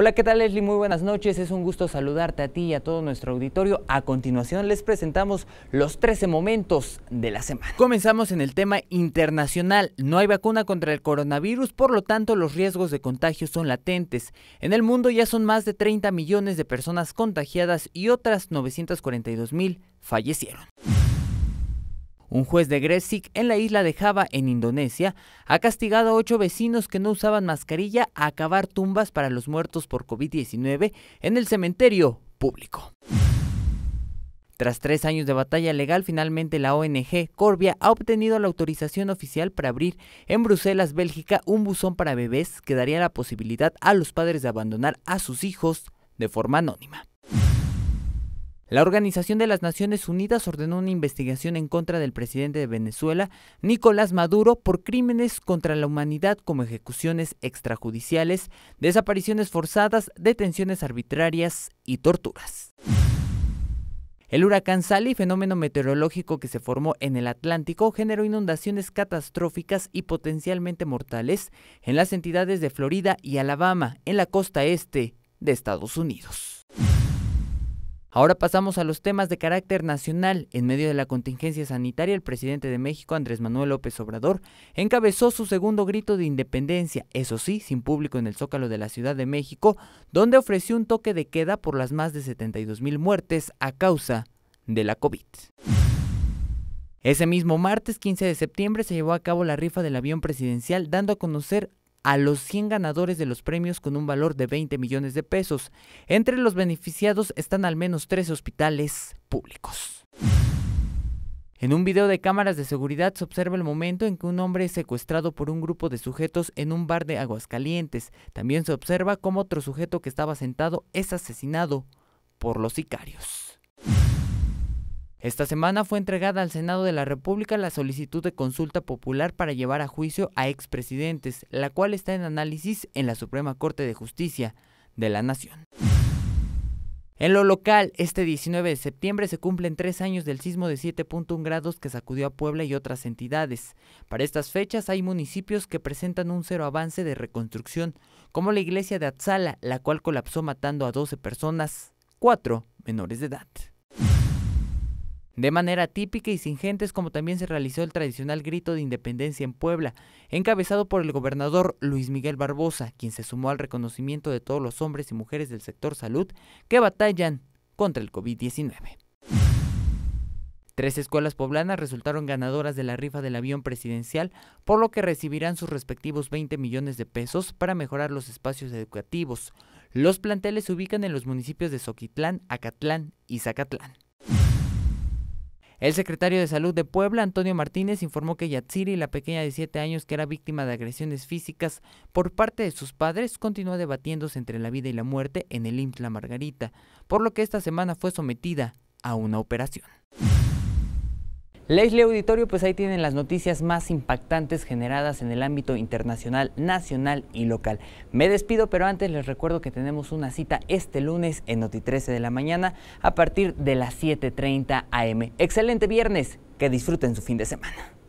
Hola, ¿qué tal Leslie? Muy buenas noches. Es un gusto saludarte a ti y a todo nuestro auditorio. A continuación les presentamos los 13 momentos de la semana. Comenzamos en el tema internacional. No hay vacuna contra el coronavirus, por lo tanto los riesgos de contagio son latentes. En el mundo ya son más de 30 millones de personas contagiadas y otras 942 mil fallecieron. Un juez de Gresik en la isla de Java, en Indonesia, ha castigado a ocho vecinos que no usaban mascarilla a acabar tumbas para los muertos por COVID-19 en el cementerio público. Tras tres años de batalla legal, finalmente la ONG Corbia ha obtenido la autorización oficial para abrir en Bruselas, Bélgica, un buzón para bebés que daría la posibilidad a los padres de abandonar a sus hijos de forma anónima. La Organización de las Naciones Unidas ordenó una investigación en contra del presidente de Venezuela, Nicolás Maduro, por crímenes contra la humanidad como ejecuciones extrajudiciales, desapariciones forzadas, detenciones arbitrarias y torturas. El huracán Sally, fenómeno meteorológico que se formó en el Atlántico, generó inundaciones catastróficas y potencialmente mortales en las entidades de Florida y Alabama, en la costa este de Estados Unidos. Ahora pasamos a los temas de carácter nacional. En medio de la contingencia sanitaria, el presidente de México, Andrés Manuel López Obrador, encabezó su segundo grito de independencia, eso sí, sin público en el Zócalo de la Ciudad de México, donde ofreció un toque de queda por las más de 72 mil muertes a causa de la COVID. Ese mismo martes 15 de septiembre se llevó a cabo la rifa del avión presidencial, dando a conocer a los 100 ganadores de los premios con un valor de 20 millones de pesos. Entre los beneficiados están al menos tres hospitales públicos. En un video de cámaras de seguridad se observa el momento en que un hombre es secuestrado por un grupo de sujetos en un bar de Aguascalientes. También se observa cómo otro sujeto que estaba sentado es asesinado por los sicarios. Esta semana fue entregada al Senado de la República la solicitud de consulta popular para llevar a juicio a expresidentes, la cual está en análisis en la Suprema Corte de Justicia de la Nación. En lo local, este 19 de septiembre se cumplen tres años del sismo de 7.1 grados que sacudió a Puebla y otras entidades. Para estas fechas hay municipios que presentan un cero avance de reconstrucción, como la iglesia de Atzala, la cual colapsó matando a 12 personas, cuatro menores de edad. De manera típica y sin gentes, como también se realizó el tradicional grito de independencia en Puebla, encabezado por el gobernador Luis Miguel Barbosa, quien se sumó al reconocimiento de todos los hombres y mujeres del sector salud que batallan contra el COVID-19. Tres escuelas poblanas resultaron ganadoras de la rifa del avión presidencial, por lo que recibirán sus respectivos 20 millones de pesos para mejorar los espacios educativos. Los planteles se ubican en los municipios de Soquitlán, Acatlán y Zacatlán. El secretario de Salud de Puebla, Antonio Martínez, informó que Yatsiri, la pequeña de 7 años que era víctima de agresiones físicas por parte de sus padres, continúa debatiéndose entre la vida y la muerte en el IMSS La Margarita, por lo que esta semana fue sometida a una operación. Leslie Auditorio, pues ahí tienen las noticias más impactantes generadas en el ámbito internacional, nacional y local. Me despido, pero antes les recuerdo que tenemos una cita este lunes en Noti 13 de la mañana a partir de las 7.30 am. Excelente viernes, que disfruten su fin de semana.